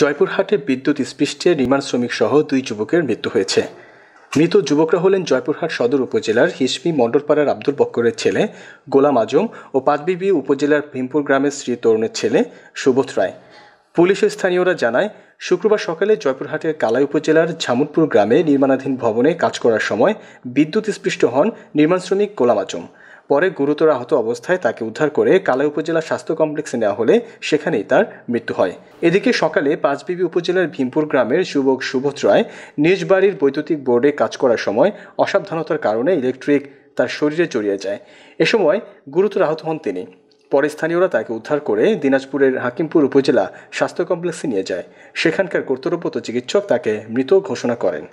জয়পুরহাটে বিদ্যুৎ স্পৃষ্টে নির্মাণ শ্রমিক সহ দুই যুবকের মৃত্যু হয়েছে মৃত যুবকরা হলেন জয়পুরহাট সদর উপজেলার হিসমি মণ্ডলপাড়ার আব্দুল বক্করের ছেলে গোলাম আজম ও পাঁচবিবি উপজেলার ভীমপুর গ্রামের শ্রী তরুণের ছেলে সুবোধ রায় পুলিশের স্থানীয়রা জানায় শুক্রবার সকালে জয়পুরহাটের কালাই উপজেলার ঝামুটপুর গ্রামে নির্মাণাধীন ভবনে কাজ করার সময় বিদ্যুৎ স্পৃষ্ট হন নির্মাণ শ্রমিক গোলাম আজম পরে গুরুতর আহত অবস্থায় তাকে উদ্ধার করে কালা উপজেলা স্বাস্থ্য কমপ্লেক্সে নেওয়া হলে সেখানেই তার মৃত্যু হয় এদিকে সকালে পাঁচবিবি উপজেলার ভীমপুর গ্রামের যুবক সুবোধ রায় নিজ বাড়ির বৈদ্যুতিক বোর্ডে কাজ করার সময় অসাবধানতার কারণে ইলেকট্রিক তার শরীরে জড়িয়ে যায় এ সময় গুরুতর আহত হন তিনি পরে স্থানীয়রা তাকে উদ্ধার করে দিনাজপুরের হাকিমপুর উপজেলা স্বাস্থ্য কমপ্লেক্সে নিয়ে যায় সেখানকার কর্তব্যরত চিকিৎসক তাকে মৃত ঘোষণা করেন